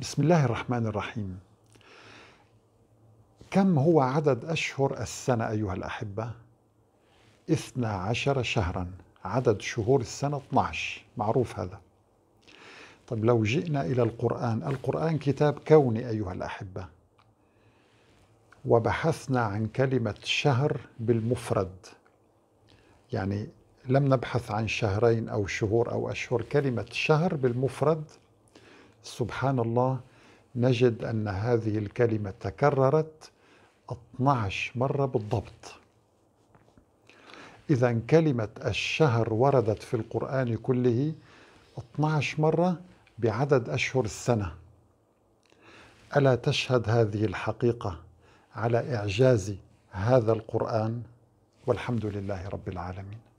بسم الله الرحمن الرحيم كم هو عدد أشهر السنة أيها الأحبة؟ 12 شهرا عدد شهور السنة 12 معروف هذا طيب لو جئنا إلى القرآن القرآن كتاب كوني أيها الأحبة وبحثنا عن كلمة شهر بالمفرد يعني لم نبحث عن شهرين أو شهور أو أشهر كلمة شهر بالمفرد سبحان الله نجد أن هذه الكلمة تكررت 12 مرة بالضبط إذا كلمة الشهر وردت في القرآن كله 12 مرة بعدد أشهر السنة ألا تشهد هذه الحقيقة على إعجاز هذا القرآن والحمد لله رب العالمين